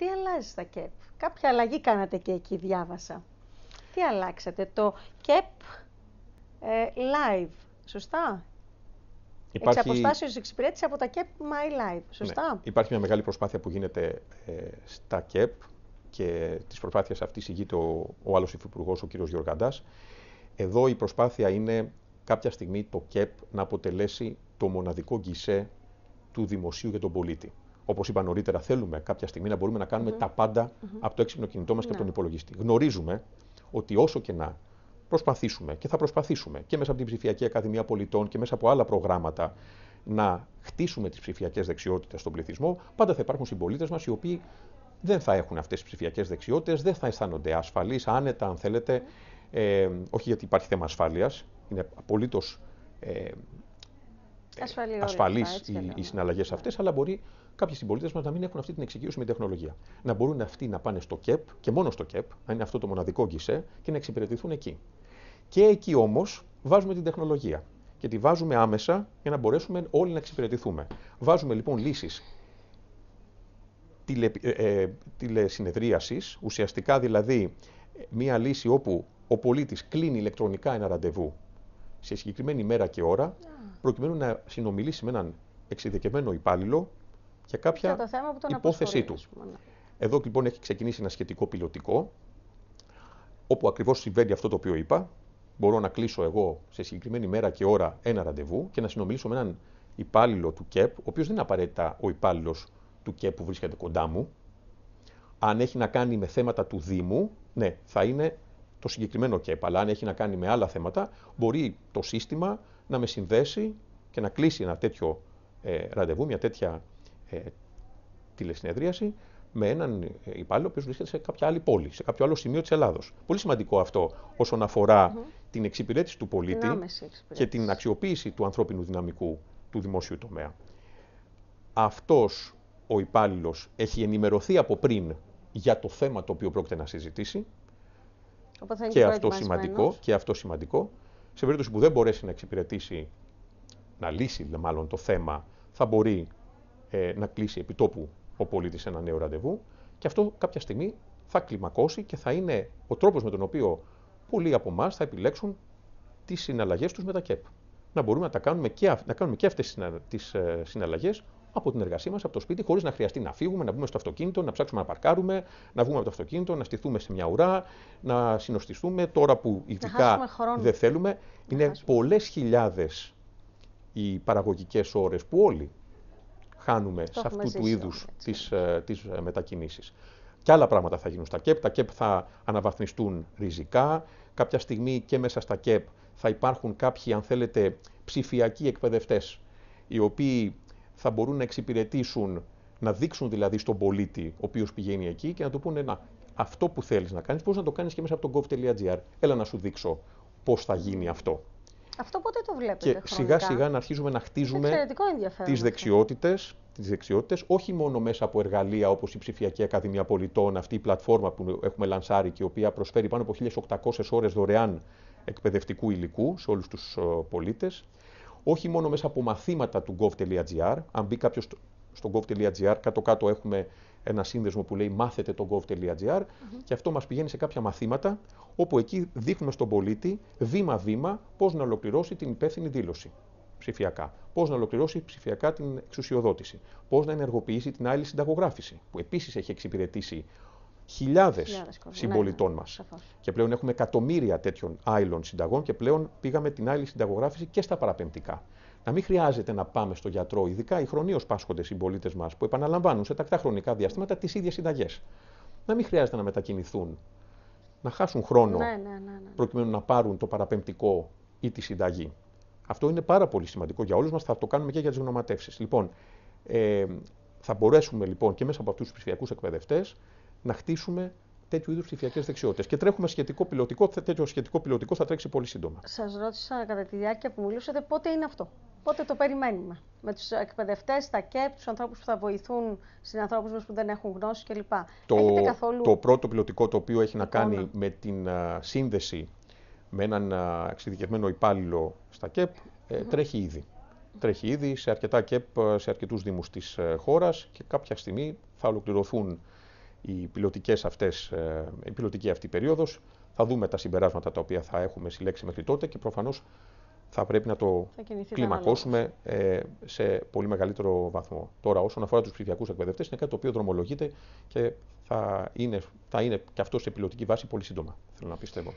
Τι αλλάζει στα ΚΕΠ. Κάποια αλλαγή κάνατε και εκεί, διάβασα. Τι αλλάξατε, το ΚΕΠ ε, live, σωστά. Υπάρχει... Εξ εξυπηρέτηση από τα ΚΕΠ My Live, ναι, σωστά. Υπάρχει μια μεγάλη προσπάθεια που γίνεται ε, στα ΚΕΠ και της προσπάθειας αυτής ηγείται ο, ο άλλος υφυπουργός, ο κύριος Γιωργαντάς. Εδώ η προσπάθεια είναι κάποια στιγμή το ΚΕΠ να αποτελέσει το μοναδικό γκισέ του δημοσίου για τον πολίτη όπως είπα νωρίτερα, θέλουμε κάποια στιγμή να μπορούμε να κανουμε τα παντα από το έξυπνο κινητό μας και από τον υπολογιστή. Γνωρίζουμε ότι όσο και να προσπαθήσουμε και θα προσπαθήσουμε και μέσα από την ψηφιακή Ακαδημία Πολιτών και μέσα από άλλα προγράμματα να χτίσουμε τις ψηφιακές δεξιότητες στον πληθυσμό, πάντα θα υπάρχουν συμπολίτες μας οι οποίοι δεν θα έχουν αυτές τις ψηφιακές δεξιότητες, δεν θα αισθάνονται ασφαλείς, άνετα, αν θέλετε. Ε, όχι γιατί υπάρχει θέμα ασφάλειας, είναι απολύτως ε, ασφαλεί οι συναλλαγές ναι. αυτές, αλλά μπορεί κάποιοι συμπολίτες μας να μην έχουν αυτή την εξοικείωση με τεχνολογία. Να μπορούν αυτοί να πάνε στο ΚΕΠ και μόνο στο ΚΕΠ, αν είναι αυτό το μοναδικό γκισέ, και να εξυπηρετηθούν εκεί. Και εκεί όμως βάζουμε την τεχνολογία και τη βάζουμε άμεσα για να μπορέσουμε όλοι να εξυπηρετηθούμε. Βάζουμε λοιπόν λύσεις τηλε, ε, ε, τηλεσυνεδρίασης, ουσιαστικά δηλαδή ε, μία λύση όπου ο πολίτης κλείνει ηλεκτρονικά ένα ραντεβού σε συγκεκριμένη μέρα και ώρα, προκειμένου να συνομιλήσει με έναν εξειδικευμένο υπάλληλο, για κάποια το θέμα που τον υπόθεσή του. Ναι. Εδώ λοιπόν έχει ξεκινήσει ένα σχετικό πιλωτικό, όπου ακριβώς συμβαίνει αυτό το οποίο είπα. Μπορώ να κλείσω εγώ σε συγκεκριμένη μέρα και ώρα ένα ραντεβού και να συνομιλήσω με έναν υπάλληλο του ΚΕΠ, ο οποίος δεν είναι απαραίτητα ο υπάλληλος του ΚΕΠ που βρίσκεται κοντά μου. Αν έχει να κάνει με θέματα του Δήμου, ναι, θα είναι το συγκεκριμένο ΚΕΠ. Αλλά αν έχει να κάνει με άλλα θέματα, μπορεί το σύστημα να με συνδέσει και να κλείσει ένα τέτοιο ε, ραντεβού, μια τέτοια ε, τηλεσυνεδρίαση με έναν υπάλληλο ο οποίος βρίσκεται σε κάποια άλλη πόλη, σε κάποιο άλλο σημείο της Ελλάδος. Πολύ σημαντικό αυτό όσον την εξυπηρέτηση του πολίτη και την αξιοποίηση του ανθρώπινου δυναμικού του δημόσιου τομέα. Αυτός ο υπάλληλος έχει ενημερωθεί από πριν για το θέμα το οποίο πρόκειται να συζητήσει. και, αυτό σημαντικό, και αυτό σημαντικό. Σε περίπτωση που δεν μπορέσει να εξυπηρετήσει, να λύσει μάλλον το θέμα, θα μπορεί ε, να κλείσει επί τόπου ο πολίτης ένα νέο ραντεβού και αυτό κάποια στιγμή θα κλιμακώσει και θα είναι ο τρόπος με τον οποίο πολλοί από εμάς θα επιλέξουν τις συναλλαγές τους με τα ΚΕΠ. Να μπορούμε να, τα κάνουμε, και, να κάνουμε και αυτές τις ε, συναλλαγές από την εργασία μας, από το σπίτι, χωρίς να χρειαστεί να φύγουμε, να μπούμε στο αυτοκίνητο, να ψάξουμε να παρκάρουμε, να βγούμε από το αυτοκίνητο, να στηθούμε σε μια ουρά, να συνοστιστούμε. Τώρα που ειδικά δεν θέλουμε, είναι πολλές χιλιάδες οι παραγωγικές ώρες που όλοι χάνουμε το σε αυτού του είδου τι τις ε, ε, μετακινήσεις. Και άλλα πράγματα θα γίνουν στα ΚΕΠ. Τα ΚΕΠ θα αναβαθμιστούν ριζικά. Κάποια στιγμή και μέσα στα ΚΕΠ θα υπάρχουν κάποιοι, αν θέλετε, ψηφιακοί εκπαιδευτές, οι οποίοι θα μπορούν να εξυπηρετήσουν, να δείξουν δηλαδή στον πολίτη ο οποίος πηγαίνει εκεί και να του πούνε: αυτό που θέλεις να κάνεις, πώ να το κάνεις και μέσα από το gov.gr. Έλα να σου δείξω πώς θα γίνει αυτό. Αυτό πότε το βλέπετε. Και σιγά σιγά να αρχίζουμε να χτίζουμε τις δεξιότητες. Τις δεξιότητες, όχι μόνο μέσα από εργαλεία όπως η Ψηφιακή Ακαδημία Πολιτών, αυτή η πλατφόρμα που έχουμε λανσάρει και η οποία προσφέρει πάνω από 1.800 ώρες δωρεάν εκπαιδευτικού υλικού σε όλους τους ε, πολίτες, όχι μόνο μέσα από μαθήματα του gov.gr, αν μπει κάποιος στο gov.gr, κάτω-κάτω έχουμε ένα σύνδεσμο που λέει μάθετε το gov.gr και αυτό μας πηγαίνει σε κάποια μαθήματα όπου εκεί δείχνουμε στον πολίτη βήμα-βήμα πώς να ολοκληρώσει την υπεύθυνη δήλωση ψηφιακά, πώς να ολοκληρώσει ψηφιακά την εξουσιοδότηση, πώς να ενεργοποιήσει την άλλη συνταγογράφηση που επίσης έχει εξυπηρετήσει χιλιάδες συμπολιτών ναι, ναι, μας. Και πλέον έχουμε εκατομμύρια τέτοιων άειλων συνταγών και πλέον πήγαμε την άλλη συνταγογράφηση και στα παραπεμπτικά να μην χρειάζεται να πάμε στο γιατρό, ειδικά οι χρονίως πάσχοντες συμπολίτες μας που επαναλαμβάνουν σε τακτά χρονικά διαστήματα τις ίδιες συνταγές. Να μην χρειάζεται να μετακινηθούν, να χάσουν χρόνο ναι, ναι, ναι, ναι, προκειμένου να πάρουν το παραπεμπτικό ή τη συνταγή. Αυτό είναι πάρα πολύ σημαντικό για όλους μας. Θα το κάνουμε και για τις γνωματεύσεις. Λοιπόν, ε, θα μπορέσουμε λοιπόν και μέσα από αυτούς τους ψηφιακούς εκπαιδευτές να χτίσουμε τέτοιου είδους ψηφιακές δεξιότητες. Και τρέχουμε σχετικό πιλωτικό, τέτοιο σχετικό πιλωτικό θα τρέξει πολύ σύντομα. Σας ρώτησα κατά τη διάρκεια που μιλούσατε πότε είναι αυτό. Πότε το περιμένουμε. Με τους εκπαιδευτές, τα ΚΕΠ, τους ανθρώπους που θα βοηθούν συνανθρώπους ανθρώπου μας που δεν έχουν γνώση κλπ. Το, καθόλου... το πρώτο πιλωτικό το οποίο έχει να κάνει με την σύνδεση με έναν εξειδικευμένο υπάλληλο στα ΚΕΠ ε, τρέχει ήδη. Τρέχει ήδη σε αρκετά ΚΕΠ, σε αρκετούς Δήμους της ε, χώρας και κάποια στιγμή θα ολοκληρωθούν οι πιλωτικές αυτές, ε, η πιλωτική αυτή περίοδος. Θα δούμε τα συμπεράσματα τα οποία θα έχουμε συλλέξει μέχρι τότε και προφανώς θα πρέπει να το κλιμακώσουμε ε, σε πολύ μεγαλύτερο βαθμό. Τώρα, όσον αφορά τους ψηφιακούς εκπαιδευτές, είναι κάτι το οποίο δρομολογείται και θα είναι, θα είναι και αυτό σε πιλωτική βάση πολύ σύντομα, θέλω να πιστεύω.